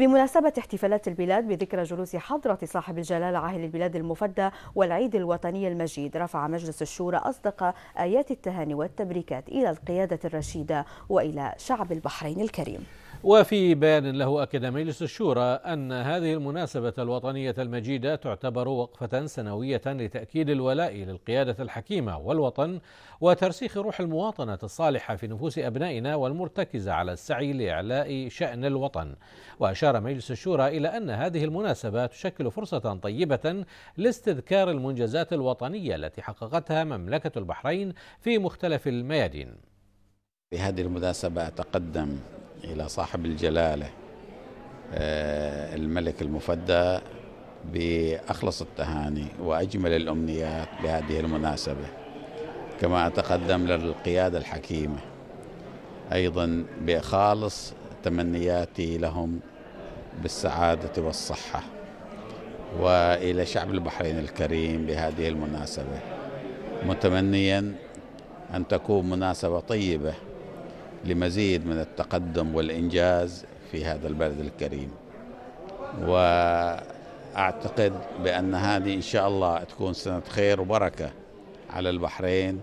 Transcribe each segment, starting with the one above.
بمناسبة احتفالات البلاد بذكرى جلوس حضرة صاحب الجلالة عاهل البلاد المفدى والعيد الوطني المجيد رفع مجلس الشورى أصدق آيات التهاني والتبريكات إلى القيادة الرشيدة وإلى شعب البحرين الكريم وفي بيان له أكد مجلس الشورى أن هذه المناسبة الوطنية المجيدة تعتبر وقفة سنوية لتأكيد الولاء للقيادة الحكيمة والوطن وترسيخ روح المواطنة الصالحة في نفوس أبنائنا والمرتكزة على السعي لإعلاء شأن الوطن وأشار أشار مجلس الشورى إلى أن هذه المناسبة تشكل فرصة طيبة لاستذكار المنجزات الوطنية التي حققتها مملكة البحرين في مختلف الميادين بهذه المناسبة أتقدم إلى صاحب الجلالة آه، الملك المفدى بأخلص التهاني وأجمل الأمنيات بهذه المناسبة كما أتقدم للقيادة الحكيمة أيضا بخالص تمنياتي لهم بالسعادة والصحة وإلى شعب البحرين الكريم بهذه المناسبة متمنيا أن تكون مناسبة طيبة لمزيد من التقدم والإنجاز في هذا البلد الكريم وأعتقد بأن هذه إن شاء الله تكون سنة خير وبركة على البحرين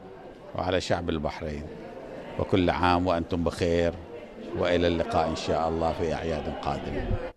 وعلى شعب البحرين وكل عام وأنتم بخير وإلى اللقاء إن شاء الله في أعياد قادمة